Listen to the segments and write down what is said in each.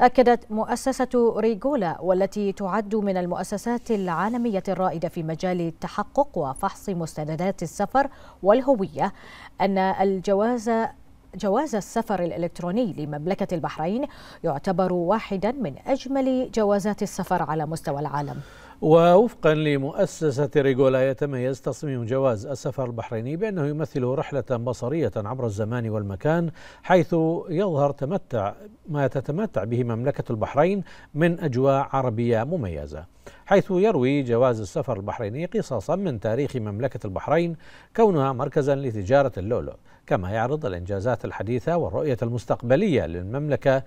أكدت مؤسسة ريغولا والتي تعد من المؤسسات العالمية الرائدة في مجال التحقق وفحص مستندات السفر والهوية أن الجواز جواز السفر الإلكتروني لمملكة البحرين يعتبر واحدا من أجمل جوازات السفر على مستوى العالم ووفقا لمؤسسة ريغولا يتميز تصميم جواز السفر البحريني بأنه يمثل رحلة بصرية عبر الزمان والمكان حيث يظهر تمتع ما تتمتع به مملكة البحرين من أجواء عربية مميزة حيث يروي جواز السفر البحريني قصصا من تاريخ مملكة البحرين كونها مركزا لتجارة اللؤلؤ كما يعرض الإنجازات الحديثة والرؤية المستقبلية للمملكة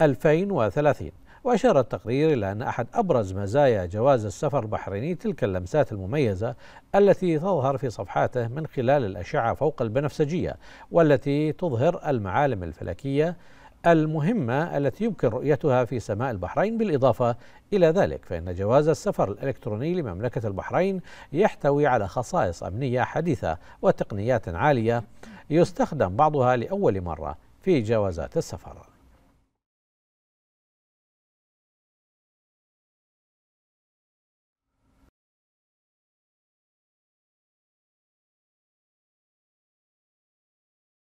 2030 وأشار التقرير إلى أن أحد أبرز مزايا جواز السفر البحريني تلك اللمسات المميزة التي تظهر في صفحاته من خلال الأشعة فوق البنفسجية والتي تظهر المعالم الفلكية المهمة التي يمكن رؤيتها في سماء البحرين بالإضافة إلى ذلك فإن جواز السفر الإلكتروني لمملكة البحرين يحتوي على خصائص أمنية حديثة وتقنيات عالية يستخدم بعضها لأول مرة في جوازات السفر